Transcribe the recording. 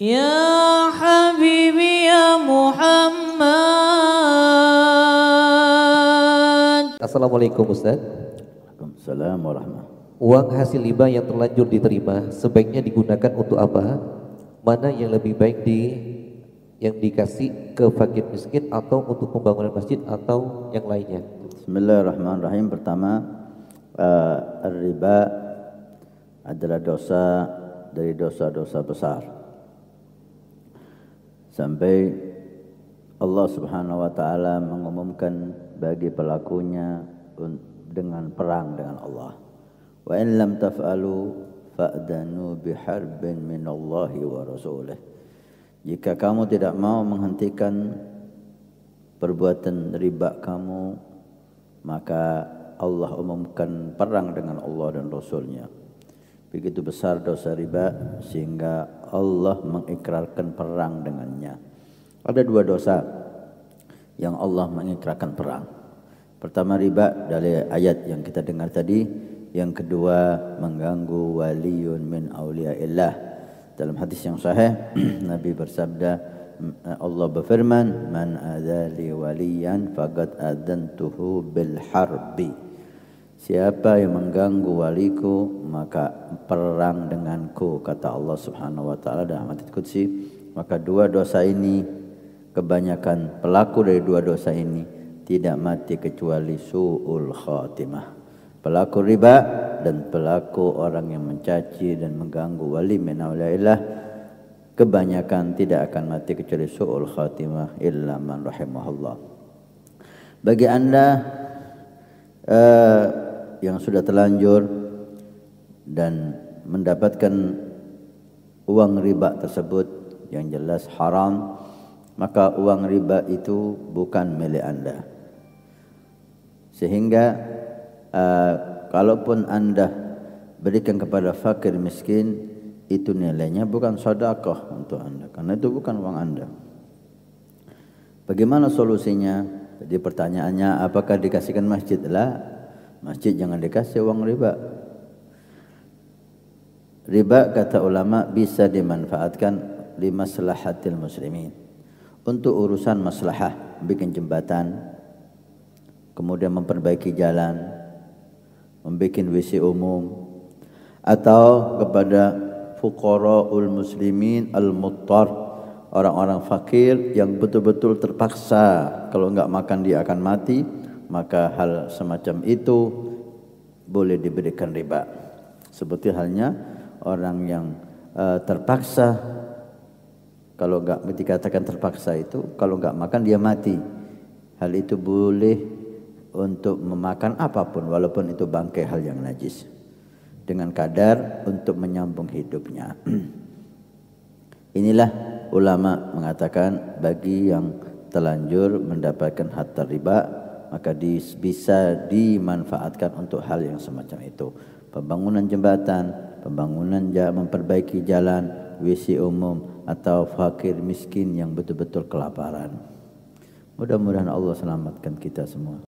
Ya Habibi Ya Muhammad Assalamualaikum Ustaz Waalaikumsalam warahmatullahi Uang hasil riba yang terlanjur diterima sebaiknya digunakan untuk apa? Mana yang lebih baik di yang dikasih ke fakir miskin atau untuk pembangunan masjid atau yang lainnya? Bismillahirrahmanirrahim Pertama uh, Riba adalah dosa dari dosa-dosa besar sampai Allah Subhanahu wa taala mengumumkan bagi pelakunya dengan perang dengan Allah. Wa in lam taf'alu fa'danu biharbin min Allahi wa rasulih. Jika kamu tidak mau menghentikan perbuatan riba kamu, maka Allah umumkan perang dengan Allah dan Rasulnya begitu besar dosa riba sehingga Allah mengikrarkan perang dengannya. Ada dua dosa yang Allah mengikrarkan perang. Pertama riba dari ayat yang kita dengar tadi, yang kedua mengganggu waliyun min auliyaillah. Dalam hadis yang sahih Nabi bersabda eh, Allah berfirman man li waliyan faqad adantuhu bil harbi. Siapa yang mengganggu waliku maka perang denganku kata Allah Subhanahu wa taala dalam hadis qudsi maka dua dosa ini kebanyakan pelaku dari dua dosa ini tidak mati kecuali suul khatimah pelaku riba dan pelaku orang yang mencaci dan mengganggu wali min kebanyakan tidak akan mati kecuali suul khatimah illa man rahimahullah bagi anda uh, yang sudah terlanjur dan mendapatkan uang riba tersebut yang jelas haram maka uang riba itu bukan milik anda sehingga uh, kalaupun anda berikan kepada fakir miskin itu nilainya bukan sedekah untuk anda karena itu bukan uang anda bagaimana solusinya jadi pertanyaannya apakah dikasihkan masjid lah Masjid jangan dikasih uang riba. Riba kata ulama bisa dimanfaatkan di maslahatil muslimin. Untuk urusan maslahah, bikin jembatan, kemudian memperbaiki jalan, membikin WC umum atau kepada fuqaraul muslimin al muttar orang-orang fakir yang betul-betul terpaksa kalau enggak makan dia akan mati maka hal semacam itu boleh diberikan riba seperti halnya orang yang uh, terpaksa kalau enggak dikatakan terpaksa itu kalau enggak makan dia mati hal itu boleh untuk memakan apapun walaupun itu bangkai hal yang najis dengan kadar untuk menyambung hidupnya inilah ulama mengatakan bagi yang telanjur mendapatkan harta riba maka bisa dimanfaatkan untuk hal yang semacam itu. Pembangunan jembatan, pembangunan memperbaiki jalan, WC umum atau fakir miskin yang betul-betul kelaparan. Mudah-mudahan Allah selamatkan kita semua.